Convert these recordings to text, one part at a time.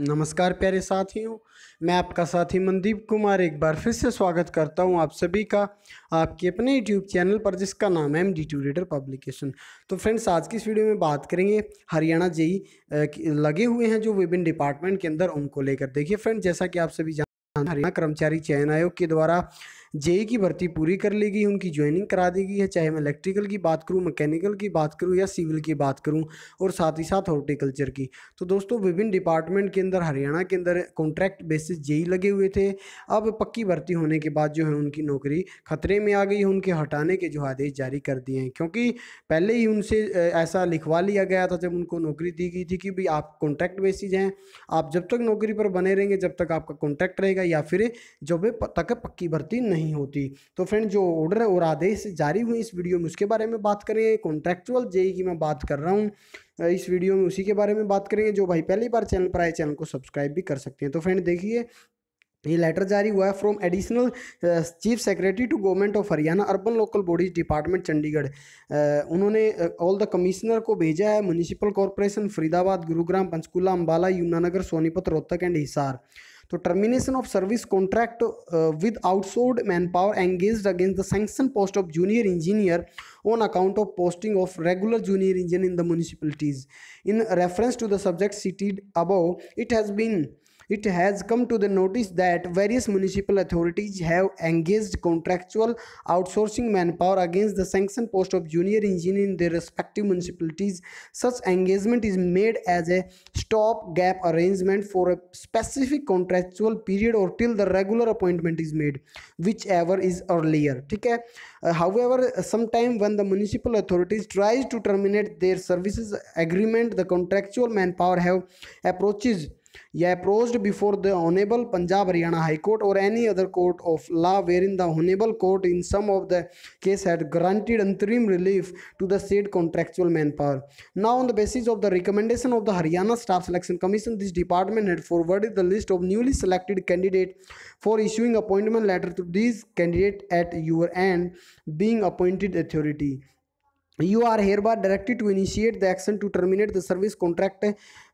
नमस्कार प्यारे साथियों मैं आपका साथी मनदीप कुमार एक बार फिर से स्वागत करता हूं आप सभी का आपके अपने यूट्यूब चैनल पर जिसका नाम है M D two reader publication तो फ्रेंड्स आज की इस वीडियो में बात करेंगे हरियाणा जेई लगे हुए हैं जो विभिन्न डिपार्टमेंट के अंदर उनको लेकर देखिए फ्रेंड्स जैसा कि आप सभी हरियाणा कर्मचारी चयन आयोग के द्वारा जेई की भर्ती पूरी कर ली गई उनकी ज्वाइनिंग करा दी गई है चाहे मैं इलेक्ट्रिकल की बात करूं मैकेनिकल की बात करूं या सिविल की बात करूं और साथ ही साथ हॉर्टिकल्चर की तो दोस्तों विभिन्न डिपार्टमेंट के अंदर हरियाणा के अंदर कॉन्ट्रैक्ट बेसिस जेई लगे हुए थे अब पक्की भर्ती होने के बाद जो है उनकी नौकरी खतरे में आ गई है उनके हटाने के जो आदेश जारी कर दिए हैं क्योंकि पहले ही उनसे ऐसा लिखवा लिया गया था जब उनको नौकरी दी गई थी कि भाई आप कॉन्ट्रैक्ट बेसिस हैं आप जब तक नौकरी पर बने रहेंगे जब तक आपका कॉन्ट्रैक्ट रहेगा या फिर जब तक पक्की भर्ती नहीं होती तो फ्रेंड जो ऑर्डर और आदेश जारी हुए इस वीडियो में उसके बारे में बात करें कॉन्ट्रेक्चुअल जे की मैं बात कर रहा हूँ इस वीडियो में उसी के बारे में बात करेंगे जो भाई पहली बार चैनल पर आए चैनल को सब्सक्राइब भी कर सकते हैं तो फ्रेंड देखिए ये लेटर जारी हुआ है from additional chief secretary to government of Haryana urban local bodies department Chandigarh उन्होंने ऑल द कमिश्नर को भेजा है municipal corporation Faridabad Gurugram Panchkula Ambala Yamunanagar Sonipat Rohtak and Hisar तो termination of service contract with outsourced man power engage against the sanction post of junior engineer on account of posting of regular junior engineer in the municipalities in reference to the subject cited above it has been it has come to the notice that various municipal authorities have engaged contractual outsourcing manpower against the sanctioned post of junior engineer in their respective municipalities. Such engagement is made as a stopgap arrangement for a specific contractual period or till the regular appointment is made, whichever is earlier. Okay? Uh, however, sometime when the municipal authorities tries to terminate their services agreement, the contractual manpower have approaches या approached before the honourable Punjab Haryana high court और any other court of law wherein the honourable court in some of the case granted interim relief to the said contractual manpower now on the basis of the recommendation of the haryana staff selection commission this department had forwarded the list of newly selected candidate for issuing appointment letter to these candidate at your end being appointed authority you are hereby directed to initiate the action to terminate the service contract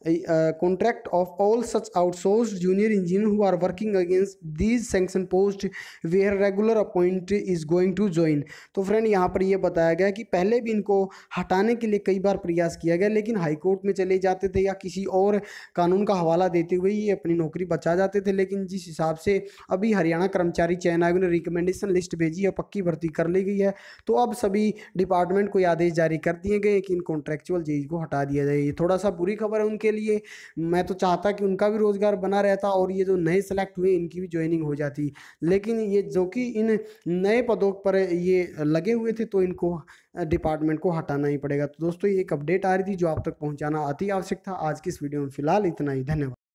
contract of all such outsource junior engineer who are working against these sanction post where regular appoint is going to join तो friend यहाँ पर यह बताया गया कि पहले भी इनको हटाने के लिए कई बार प्रयास किया गया लेकिन हाईकोर्ट में चले जाते थे या किसी और कानून का हवाला देते हुए ये अपनी नौकरी बचा जाते थे लेकिन जिस हिसाब से अभी हरियाणा कर्मचारी चयन आयोग ने रिकमेंडेशन लिस्ट भेजी है पक्की भर्ती कर ली गई है तो अब सभी डिपार्टमेंट को आदेश जारी कर दिए गए कि इन कॉन्ट्रेक्चुअल चीज़ को हटा दिया जाए ये थोड़ा सा बुरी खबर है उनके के लिए मैं तो चाहता कि उनका भी रोज़गार बना रहता और ये जो नए सेलेक्ट हुए इनकी भी ज्वाइनिंग हो जाती लेकिन ये जो कि इन नए पदों पर ये लगे हुए थे तो इनको डिपार्टमेंट को हटाना ही पड़ेगा तो दोस्तों ये एक अपडेट आ रही थी जो आप तक पहुँचाना अति आवश्यक था आज की इस वीडियो में फिलहाल इतना ही धन्यवाद